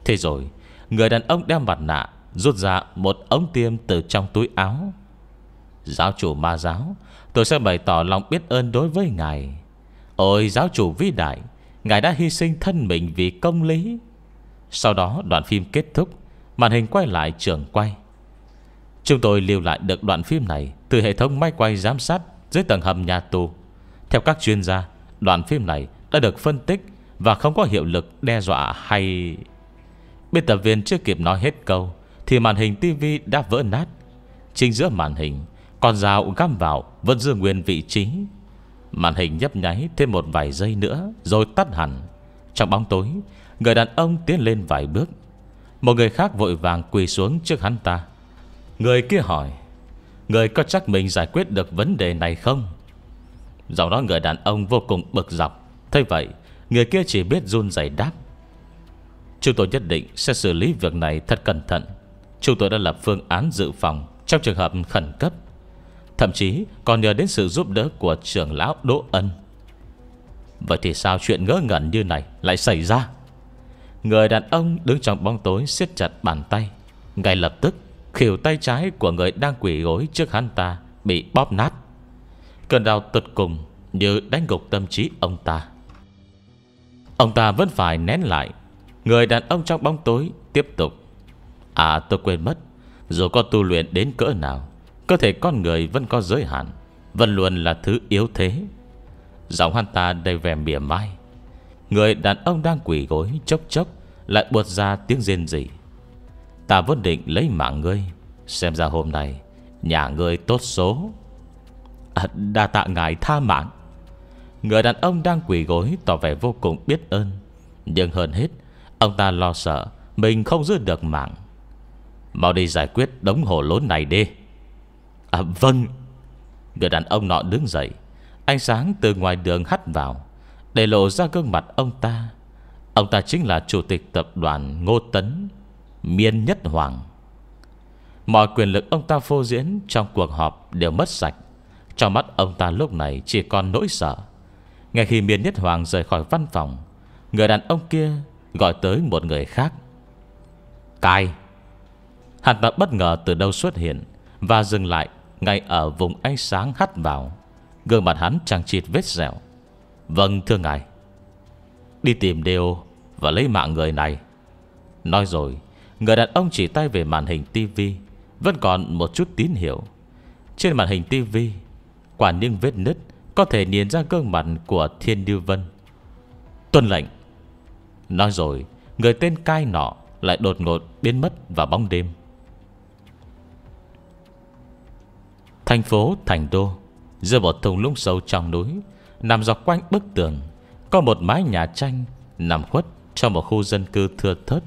Thế rồi Người đàn ông đeo mặt nạ Rút ra một ống tiêm từ trong túi áo Giáo chủ ma giáo Tôi sẽ bày tỏ lòng biết ơn đối với ngài Ôi giáo chủ vĩ đại Ngài đã hy sinh thân mình vì công lý Sau đó đoạn phim kết thúc Màn hình quay lại trường quay Chúng tôi lưu lại được đoạn phim này Từ hệ thống máy quay giám sát Dưới tầng hầm nhà tù Theo các chuyên gia Đoạn phim này đã được phân tích Và không có hiệu lực đe dọa hay Biên tập viên chưa kịp nói hết câu thì màn hình tivi đã vỡ nát Chính giữa màn hình Con dao găm vào vẫn giữ nguyên vị trí Màn hình nhấp nháy thêm một vài giây nữa Rồi tắt hẳn Trong bóng tối Người đàn ông tiến lên vài bước Một người khác vội vàng quỳ xuống trước hắn ta Người kia hỏi Người có chắc mình giải quyết được vấn đề này không? Dòng đó người đàn ông vô cùng bực dọc Thế vậy Người kia chỉ biết run rẩy đáp Chúng tôi nhất định sẽ xử lý việc này thật cẩn thận Chúng tôi đã lập phương án dự phòng Trong trường hợp khẩn cấp Thậm chí còn nhờ đến sự giúp đỡ của trưởng lão Đỗ Ân Vậy thì sao chuyện ngớ ngẩn như này lại xảy ra Người đàn ông đứng trong bóng tối siết chặt bàn tay Ngay lập tức Khỉu tay trái của người đang quỳ gối trước hắn ta Bị bóp nát Cơn đau tột cùng Như đánh gục tâm trí ông ta Ông ta vẫn phải nén lại Người đàn ông trong bóng tối Tiếp tục À tôi quên mất Dù có tu luyện đến cỡ nào Cơ thể con người vẫn có giới hạn Vẫn luôn là thứ yếu thế Giọng hắn ta đầy vẻ mỉa mai Người đàn ông đang quỳ gối chốc chốc Lại buột ra tiếng rên rỉ Ta vốn định lấy mạng ngươi Xem ra hôm nay Nhà ngươi tốt số à, Đa tạ ngài tha mạng Người đàn ông đang quỳ gối Tỏ vẻ vô cùng biết ơn Nhưng hơn hết Ông ta lo sợ Mình không giữ được mạng Mau đi giải quyết đống hồ lốn này đi À vâng Người đàn ông nọ đứng dậy Ánh sáng từ ngoài đường hắt vào Để lộ ra gương mặt ông ta Ông ta chính là chủ tịch tập đoàn Ngô Tấn Miên Nhất Hoàng Mọi quyền lực ông ta phô diễn Trong cuộc họp đều mất sạch Trong mắt ông ta lúc này chỉ còn nỗi sợ Ngay khi Miên Nhất Hoàng rời khỏi văn phòng Người đàn ông kia gọi tới một người khác Cai Hắn đã bất ngờ từ đâu xuất hiện Và dừng lại ngay ở vùng ánh sáng hắt vào Gương mặt hắn chẳng chịt vết dẻo Vâng thưa ngài Đi tìm đều Và lấy mạng người này Nói rồi Người đàn ông chỉ tay về màn hình tivi Vẫn còn một chút tín hiệu Trên màn hình tivi Quả những vết nứt Có thể nhìn ra gương mặt của Thiên Điêu Vân Tuân lệnh Nói rồi Người tên cai nọ lại đột ngột biến mất vào bóng đêm Thành phố Thành Đô Giữa một thùng lũng sâu trong núi Nằm dọc quanh bức tường Có một mái nhà tranh Nằm khuất trong một khu dân cư thưa thớt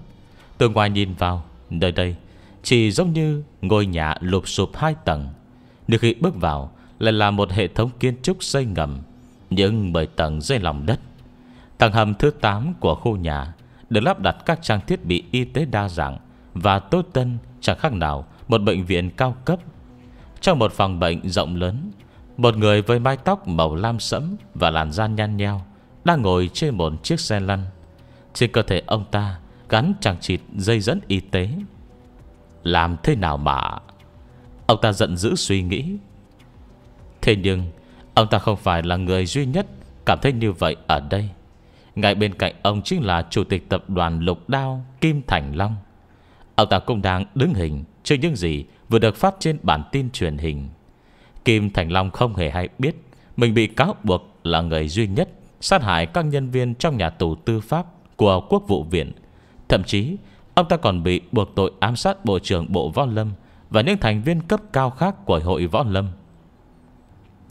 Từ ngoài nhìn vào Nơi đây chỉ giống như ngôi nhà lụp sụp hai tầng Nếu khi bước vào Lại là một hệ thống kiến trúc xây ngầm Nhưng bởi tầng dưới lòng đất Tầng hầm thứ 8 của khu nhà Được lắp đặt các trang thiết bị y tế đa dạng Và tốt tân chẳng khác nào Một bệnh viện cao cấp trong một phòng bệnh rộng lớn Một người với mái tóc màu lam sẫm Và làn da nhăn nheo Đang ngồi trên một chiếc xe lăn Trên cơ thể ông ta Gắn chẳng chịt dây dẫn y tế Làm thế nào mà Ông ta giận dữ suy nghĩ Thế nhưng Ông ta không phải là người duy nhất Cảm thấy như vậy ở đây Ngay bên cạnh ông chính là Chủ tịch tập đoàn Lục Đao Kim Thành Long Ông ta cũng đang đứng hình Trước những gì vừa được phát trên bản tin truyền hình. Kim Thành Long không hề hay biết mình bị cáo buộc là người duy nhất sát hại các nhân viên trong nhà tù tư pháp của quốc vụ viện. Thậm chí, ông ta còn bị buộc tội ám sát Bộ trưởng Bộ Võ Lâm và những thành viên cấp cao khác của Hội Võ Lâm.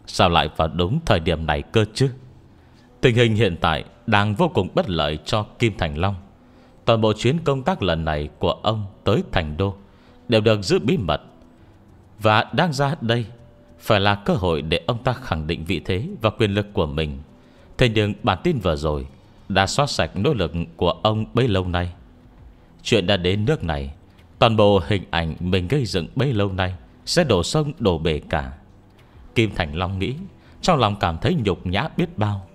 Sao lại vào đúng thời điểm này cơ chứ? Tình hình hiện tại đang vô cùng bất lợi cho Kim Thành Long. Toàn bộ chuyến công tác lần này của ông tới Thành Đô đều được giữ bí mật. Và đang ra đây Phải là cơ hội để ông ta khẳng định vị thế Và quyền lực của mình Thế nhưng bản tin vừa rồi Đã xóa sạch nỗ lực của ông bấy lâu nay Chuyện đã đến nước này Toàn bộ hình ảnh mình gây dựng bấy lâu nay Sẽ đổ sông đổ bể cả Kim Thành Long nghĩ Trong lòng cảm thấy nhục nhã biết bao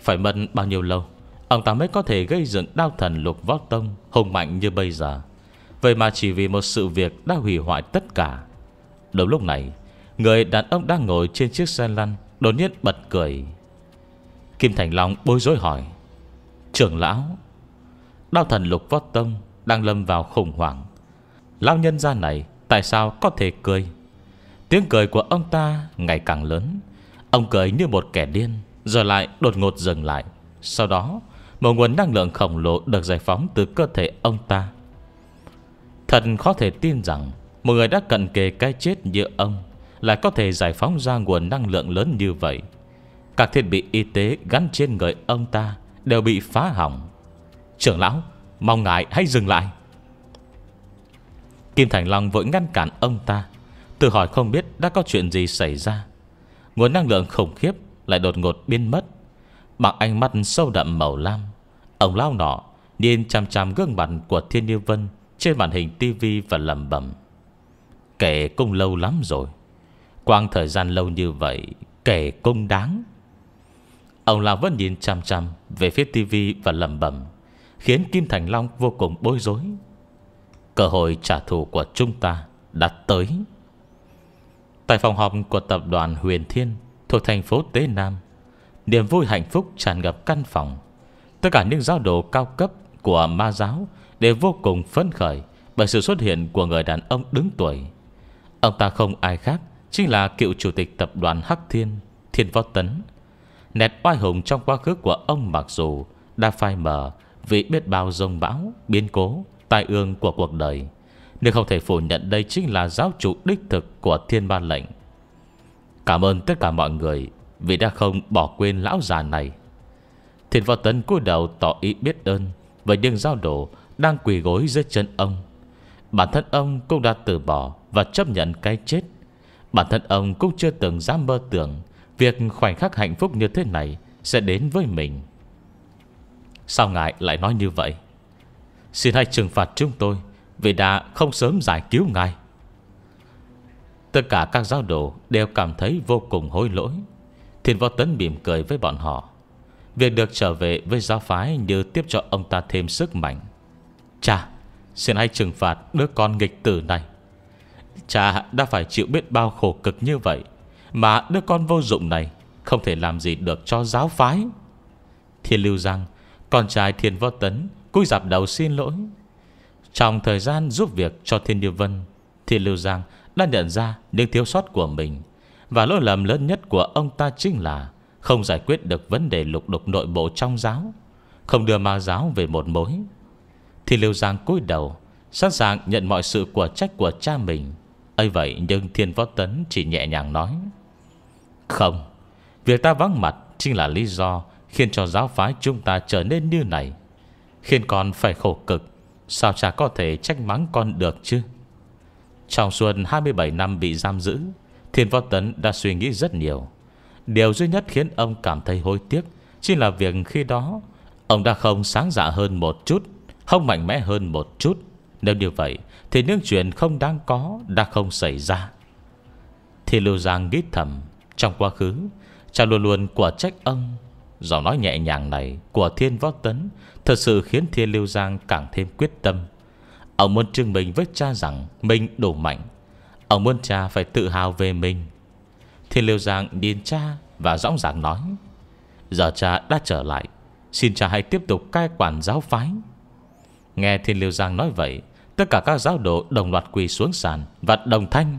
Phải mất bao nhiêu lâu Ông ta mới có thể gây dựng đao thần lục vót tông Hùng mạnh như bây giờ Vậy mà chỉ vì một sự việc đã hủy hoại tất cả Đúng lúc này Người đàn ông đang ngồi trên chiếc xe lăn Đột nhiên bật cười Kim Thành Long bối rối hỏi Trưởng lão Đao thần lục vót tông Đang lâm vào khủng hoảng Lão nhân gia này tại sao có thể cười Tiếng cười của ông ta ngày càng lớn Ông cười như một kẻ điên Rồi lại đột ngột dừng lại Sau đó Một nguồn năng lượng khổng lồ được giải phóng từ cơ thể ông ta Thần khó thể tin rằng một người đã cận kề cái chết như ông Lại có thể giải phóng ra nguồn năng lượng lớn như vậy Các thiết bị y tế gắn trên người ông ta Đều bị phá hỏng Trưởng lão Mong ngài hãy dừng lại Kim Thành Long vội ngăn cản ông ta Tự hỏi không biết đã có chuyện gì xảy ra Nguồn năng lượng khủng khiếp Lại đột ngột biến mất Bằng ánh mắt sâu đậm màu lam Ông lao nọ Nhìn chằm chằm gương mặt của Thiên Như Vân Trên màn hình tivi và lầm bẩm Kể cũng lâu lắm rồi Quang thời gian lâu như vậy Kể cũng đáng Ông lão vẫn nhìn chăm chăm Về phía tivi và lầm bẩm Khiến Kim Thành Long vô cùng bối rối Cơ hội trả thù của chúng ta Đã tới Tại phòng họp của tập đoàn Huyền Thiên Thuộc thành phố Tế Nam Niềm vui hạnh phúc tràn ngập căn phòng Tất cả những giáo đồ cao cấp Của ma giáo Đều vô cùng phấn khởi Bởi sự xuất hiện của người đàn ông đứng tuổi Ông ta không ai khác Chính là cựu chủ tịch tập đoàn Hắc Thiên Thiên Võ Tấn Nét oai hùng trong quá khứ của ông mặc dù Đã phai mờ Vì biết bao rông bão, biến cố Tai ương của cuộc đời Nếu không thể phủ nhận đây chính là giáo chủ đích thực Của thiên Ba lệnh Cảm ơn tất cả mọi người Vì đã không bỏ quên lão già này Thiên Võ Tấn cúi đầu tỏ ý biết ơn Với đương giao đổ Đang quỳ gối dưới chân ông Bản thân ông cũng đã từ bỏ Và chấp nhận cái chết Bản thân ông cũng chưa từng dám mơ tưởng Việc khoảnh khắc hạnh phúc như thế này Sẽ đến với mình Sao ngài lại nói như vậy Xin hãy trừng phạt chúng tôi Vì đã không sớm giải cứu ngài Tất cả các giáo đồ Đều cảm thấy vô cùng hối lỗi Thiên võ tấn mỉm cười với bọn họ Việc được trở về với giáo phái Như tiếp cho ông ta thêm sức mạnh Chà Xin hãy trừng phạt đứa con nghịch tử này Cha đã phải chịu biết bao khổ cực như vậy Mà đứa con vô dụng này Không thể làm gì được cho giáo phái Thiên lưu rằng Con trai thiên võ tấn Cúi dạp đầu xin lỗi Trong thời gian giúp việc cho thiên điều vân Thiên lưu giang đã nhận ra Những thiếu sót của mình Và lỗi lầm lớn nhất của ông ta chính là Không giải quyết được vấn đề lục đục nội bộ trong giáo Không đưa ma giáo về một mối thì Liêu Giang cúi đầu Sẵn sàng nhận mọi sự của trách của cha mình ấy vậy nhưng Thiên Võ Tấn chỉ nhẹ nhàng nói Không Việc ta vắng mặt chính là lý do Khiến cho giáo phái chúng ta trở nên như này Khiến con phải khổ cực Sao cha có thể trách mắng con được chứ Trong xuân 27 năm bị giam giữ Thiên Võ Tấn đã suy nghĩ rất nhiều Điều duy nhất khiến ông cảm thấy hối tiếc Chính là việc khi đó Ông đã không sáng dạ hơn một chút không mạnh mẽ hơn một chút Nếu như vậy Thì những chuyện không đáng có Đã không xảy ra Thì Lưu Giang nghĩ thầm Trong quá khứ Cha luôn luôn của trách ông Giọng nói nhẹ nhàng này Của Thiên Võ Tấn Thật sự khiến Thiên Lưu Giang càng thêm quyết tâm Ông muốn chứng minh với cha rằng Mình đủ mạnh Ông muốn cha phải tự hào về mình Thiên lưu Giang nhìn cha Và rõ ràng nói Giờ cha đã trở lại Xin cha hãy tiếp tục cai quản giáo phái Nghe Thiên Liêu Giang nói vậy Tất cả các giáo đồ đồng loạt quỳ xuống sàn Và đồng thanh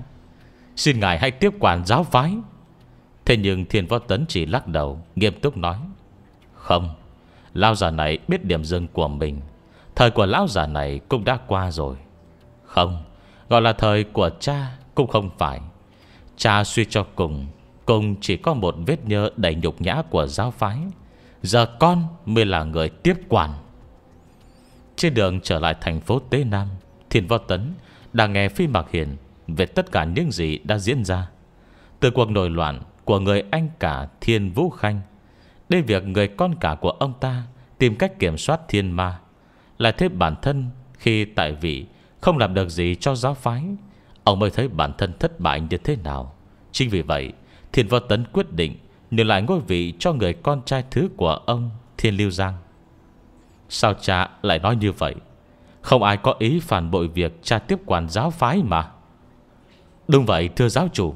Xin ngài hãy tiếp quản giáo phái Thế nhưng Thiên Võ Tấn chỉ lắc đầu Nghiêm túc nói Không Lão già này biết điểm dừng của mình Thời của lão già này cũng đã qua rồi Không Gọi là thời của cha cũng không phải Cha suy cho cùng Cùng chỉ có một vết nhơ đầy nhục nhã của giáo phái Giờ con mới là người tiếp quản trên đường trở lại thành phố Tế Nam Thiền Võ Tấn đang nghe Phi Mạc Hiền Về tất cả những gì đã diễn ra Từ cuộc nổi loạn Của người anh cả Thiên Vũ Khanh Đến việc người con cả của ông ta Tìm cách kiểm soát thiên ma Lại thế bản thân Khi tại vị không làm được gì cho giáo phái Ông mới thấy bản thân thất bại như thế nào Chính vì vậy Thiên Võ Tấn quyết định Nhường lại ngôi vị cho người con trai thứ của ông Thiên Lưu Giang Sao cha lại nói như vậy Không ai có ý phản bội việc cha tiếp quản giáo phái mà Đúng vậy thưa giáo chủ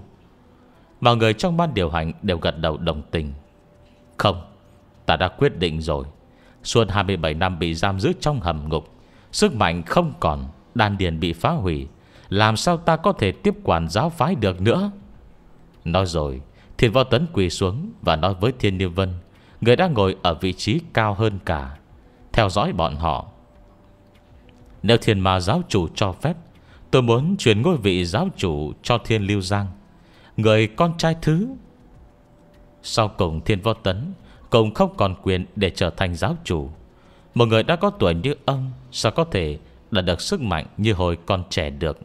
Mọi người trong ban điều hành đều gật đầu đồng tình Không Ta đã quyết định rồi Suốt 27 năm bị giam giữ trong hầm ngục Sức mạnh không còn Đan điền bị phá hủy Làm sao ta có thể tiếp quản giáo phái được nữa Nói rồi Thiên võ tấn quỳ xuống Và nói với thiên niên vân Người đã ngồi ở vị trí cao hơn cả theo dõi bọn họ Nếu thiên ma giáo chủ cho phép Tôi muốn truyền ngôi vị giáo chủ cho thiên lưu giang Người con trai thứ Sau cùng thiên võ tấn Cùng không còn quyền để trở thành giáo chủ Một người đã có tuổi như ông Sao có thể đạt được sức mạnh như hồi con trẻ được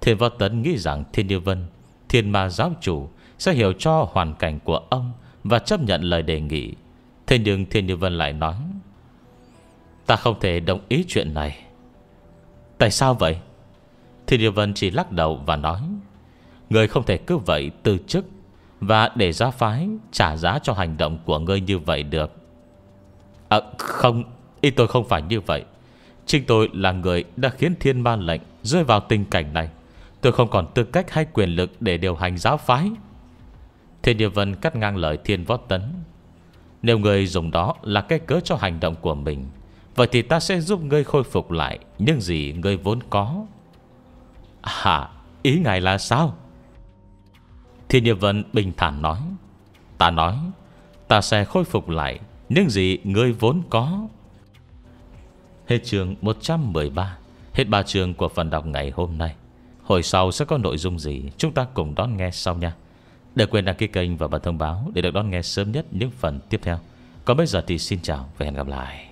Thiên võ tấn nghĩ rằng thiên như vân Thiên ma giáo chủ Sẽ hiểu cho hoàn cảnh của ông Và chấp nhận lời đề nghị Thế nhưng Thiên Như Vân lại nói Ta không thể đồng ý chuyện này Tại sao vậy thiên Điều Vân chỉ lắc đầu và nói Người không thể cứ vậy từ chức Và để gia phái trả giá cho hành động của ngươi như vậy được À không Ý tôi không phải như vậy Chính tôi là người đã khiến thiên ma lệnh Rơi vào tình cảnh này Tôi không còn tư cách hay quyền lực để điều hành giáo phái Thiên Điều Vân cắt ngang lời Thiên Võ Tấn Nếu người dùng đó là cái cớ cho hành động của mình Vậy thì ta sẽ giúp ngươi khôi phục lại Những gì ngươi vốn có À ý ngài là sao Thiên Nhân Vân bình thản nói Ta nói Ta sẽ khôi phục lại Những gì ngươi vốn có Hết chương 113 Hết ba chương của phần đọc ngày hôm nay Hồi sau sẽ có nội dung gì Chúng ta cùng đón nghe sau nha Đừng quên đăng ký kênh và bật thông báo Để được đón nghe sớm nhất những phần tiếp theo Còn bây giờ thì xin chào và hẹn gặp lại